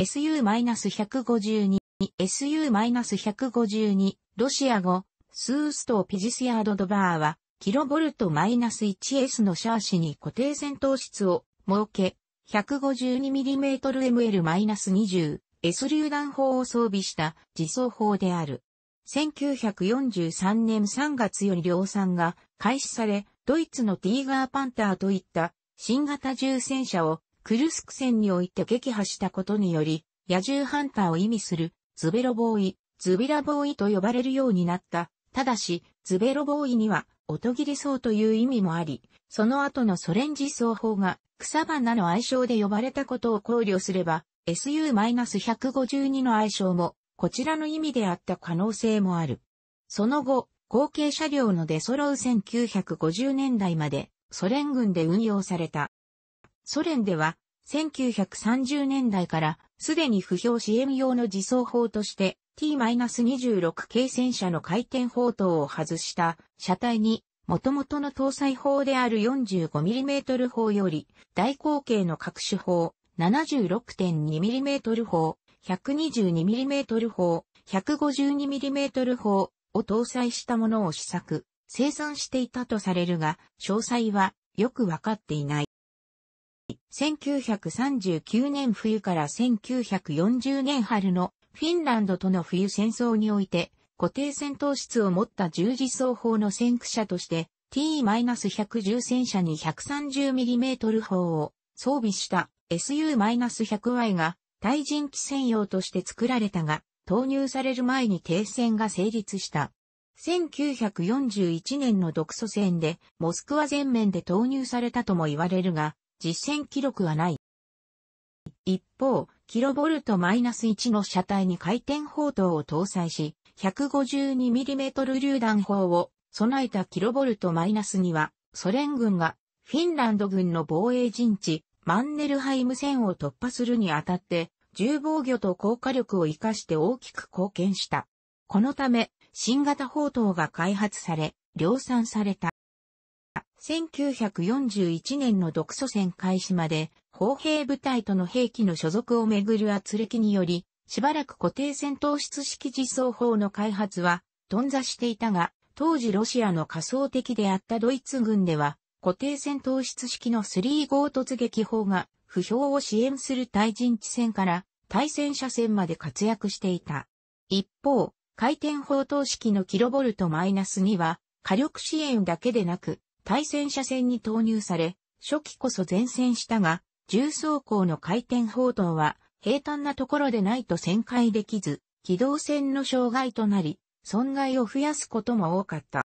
SU-152、SU-152、ロシア語、スーストーピジスヤードドバーは、キロボルト -1S のシャーシに固定戦闘室を設け、152mmML-20、S 榴弾砲を装備した自走砲である。1943年3月より量産が開始され、ドイツのティーガーパンターといった新型重戦車をクルスク戦において撃破したことにより、野獣ハンターを意味する、ズベロボーイ、ズビラボーイと呼ばれるようになった。ただし、ズベロボーイには、音切り層という意味もあり、その後のソ連時装法が草花の愛称で呼ばれたことを考慮すれば、SU-152 の愛称も、こちらの意味であった可能性もある。その後、後継車両の出揃う1950年代まで、ソ連軍で運用された。ソ連では、1930年代から、すでに不評支援用の自走砲として、T-26 系戦車の回転砲塔を外した車体に、元々の搭載砲である 45mm 砲より、大口径の各種砲、76.2mm 砲、122mm 砲、152mm 砲を搭載したものを試作、生産していたとされるが、詳細はよくわかっていない。1939年冬から1940年春のフィンランドとの冬戦争において固定戦闘室を持った十字走砲の先駆者として T-110 戦車に 130mm 砲を装備した SU-100Y が対人機専用として作られたが投入される前に停戦が成立した。1941年の独ソ戦でモスクワ全面で投入されたとも言われるが、実践記録はない。一方、キロボルト -1 の車体に回転砲塔を搭載し、152mm 榴弾砲を備えたキロボルト -2 は、ソ連軍がフィンランド軍の防衛陣地、マンネルハイム戦を突破するにあたって、重防御と効果力を活かして大きく貢献した。このため、新型砲塔が開発され、量産された。1941年の独ソ戦開始まで、砲兵部隊との兵器の所属をめぐる圧力により、しばらく固定戦闘室式実装法の開発は、頓挫していたが、当時ロシアの仮想的であったドイツ軍では、固定戦闘室式の3号突撃砲が、不評を支援する対陣地戦から、対戦車戦まで活躍していた。一方、回転砲等式のキロボルトマイナスは、火力支援だけでなく、対戦車戦に投入され、初期こそ前線したが、重装甲の回転砲塔は平坦なところでないと旋回できず、機動戦の障害となり、損害を増やすことも多かった。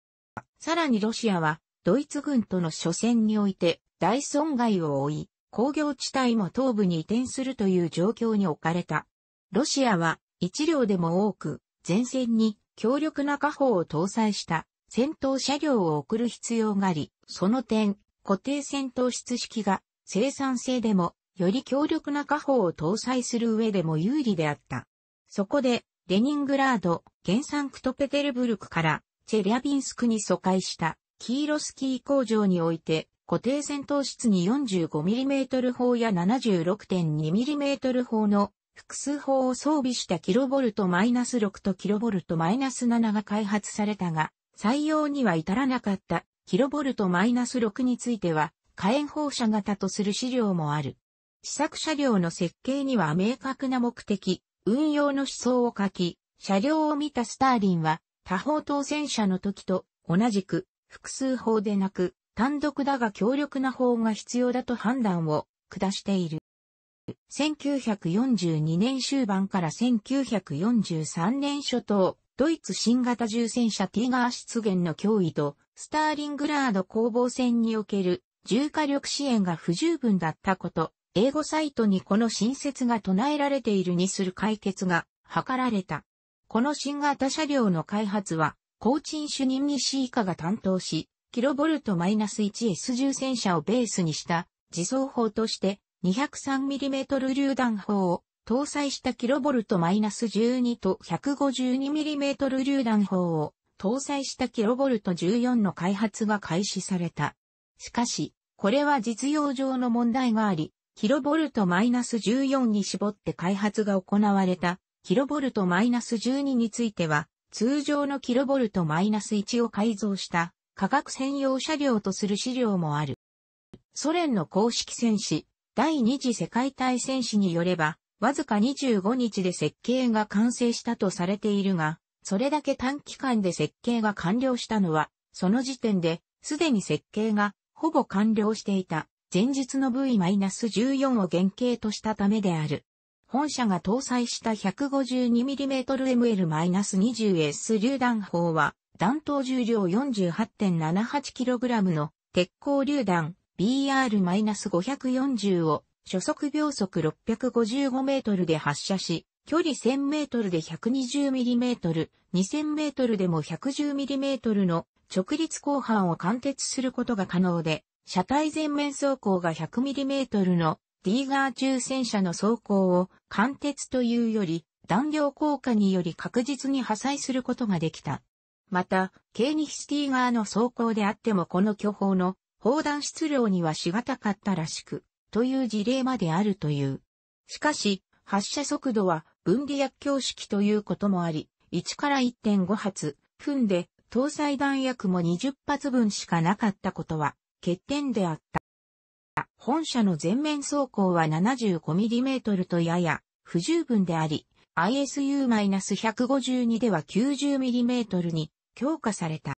さらにロシアは、ドイツ軍との初戦において、大損害を負い、工業地帯も東部に移転するという状況に置かれた。ロシアは、一両でも多く、前線に強力な火砲を搭載した戦闘車両を送る必要があり、その点、固定戦闘室式が生産性でも、より強力な火砲を搭載する上でも有利であった。そこで、レニングラード、原産クトペテルブルクからチェリャビンスクに疎開したキーロスキー工場において固定戦闘室に 45mm 砲や 76.2mm 砲の複数砲を装備したキロボルト -6 とキロボルト -7 が開発されたが、採用には至らなかったキロボルト -6 については火炎放射型とする資料もある。試作車両の設計には明確な目的、運用の思想を書き、車両を見たスターリンは多方当選者の時と同じく複数法でなく単独だが強力な法が必要だと判断を下している。1942年終盤から1943年初頭、ドイツ新型重戦車ティーガー出現の脅威と、スターリングラード攻防戦における重火力支援が不十分だったこと、英語サイトにこの新説が唱えられているにする解決が図られた。この新型車両の開発は、高賃主任西以下が担当し、キロボルト -1S 重戦車をベースにした自走砲として 203mm 榴弾砲を搭載したキロボルト12と 152mm 榴弾砲を搭載したキロボルト14の開発が開始された。しかし、これは実用上の問題があり、キロボルト14に絞って開発が行われた、キロボルト12については、通常のキロボルト1を改造した化学専用車両とする資料もある。ソ連の公式戦士、第二次世界大戦士によれば、わずか25日で設計が完成したとされているが、それだけ短期間で設計が完了したのは、その時点で、すでに設計がほぼ完了していた前日の V-14 を原型としたためである。本社が搭載した 152mmML-20S 榴弾砲は、弾頭重量 48.78kg の鉄鋼榴弾 BR-540 を初速秒速655メートルで発射し、距離1000メートルで120ミリメートル、2000メートルでも110ミリメートルの直立後半を貫徹することが可能で、車体前面走行が100ミリメートルのディーガー中戦車の走行を貫徹というより、弾量効果により確実に破砕することができた。また、ケーニヒスティーガーの走行であってもこの巨峰の砲弾質量にはしがたかったらしく、という事例まであるという。しかし、発射速度は分離薬莢式ということもあり、1から1.5発、分で搭載弾薬も20発分しかなかったことは欠点であった。本社の全面走行は 75mm とやや不十分であり、ISU-152 では 90mm に強化された。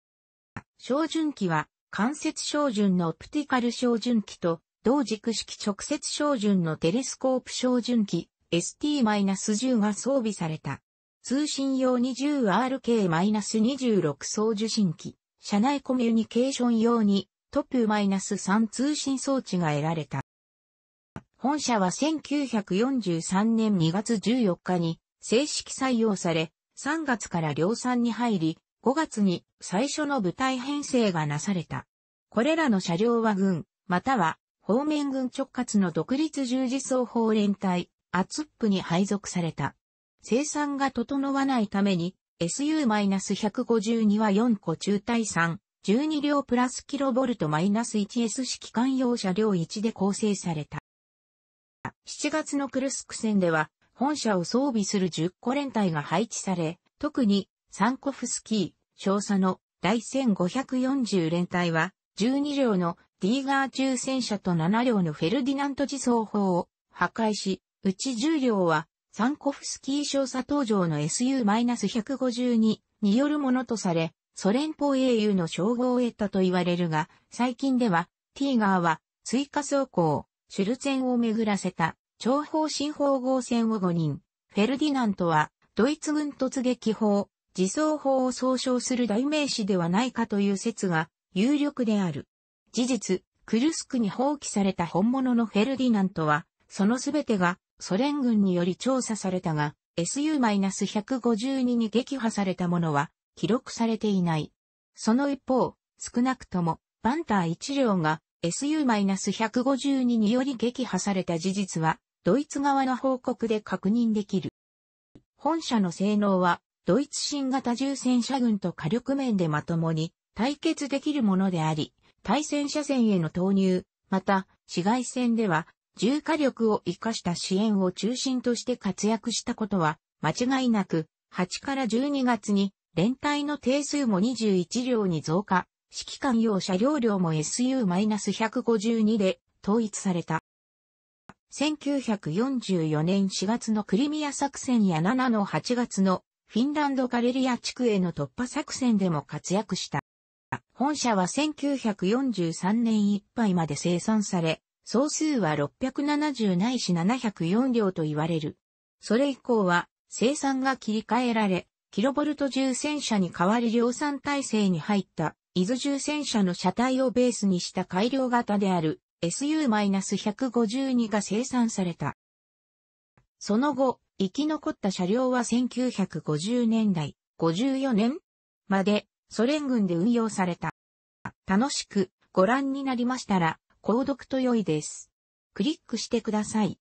照準器は間接照準のオプティカル照準器と同軸式直接照準のテレスコープ照準器 ST-10 が装備された。通信用 20RK-26 送受信機、車内コミュニケーション用にトップ -3 通信装置が得られた。本社は1943年2月14日に正式採用され、3月から量産に入り、5月に最初の部隊編成がなされた。これらの車両は軍、または方面軍直轄の独立十字総法連隊、アツップに配属された。生産が整わないために、SU-152 は4個中隊3、12両プラスキロボルトマイナス 1S 式艦用車両1で構成された。7月のクルスク戦では、本社を装備する10個連隊が配置され、特に、サンコフスキー、少佐の第1540連隊は、12両のディーガー中戦車と7両のフェルディナント自走砲を破壊し、うち10両はサンコフスキー少佐登場の SU-152 によるものとされ、ソ連邦英雄の称号を得たと言われるが、最近では、ティーガーは追加走行、シュルツェンを巡らせた長方新砲合戦を5人、フェルディナントはドイツ軍突撃砲、自走砲を総称する代名詞ではないかという説が有力である。事実、クルスクに放棄された本物のフェルディナントは、そのすべてがソ連軍により調査されたが、SU-152 に撃破されたものは記録されていない。その一方、少なくとも、バンター1両が SU-152 により撃破された事実は、ドイツ側の報告で確認できる。本社の性能は、ドイツ新型重戦車軍と火力面でまともに対決できるものであり、対戦車線への投入、また、市街戦では、重火力を活かした支援を中心として活躍したことは、間違いなく、8から12月に、連隊の定数も21両に増加、指揮官用車両量も SU-152 で統一された。1944年4月のクリミア作戦や7の8月のフィンランドカレリア地区への突破作戦でも活躍した。本社は1943年いっぱいまで生産され、総数は670ないし704両と言われる。それ以降は生産が切り替えられ、キロボルト重戦車に代わり量産体制に入った、伊豆重戦車の車体をベースにした改良型である SU-152 が生産された。その後、生き残った車両は1950年代、54年までソ連軍で運用された。楽しくご覧になりましたら、購読と良いです。クリックしてください。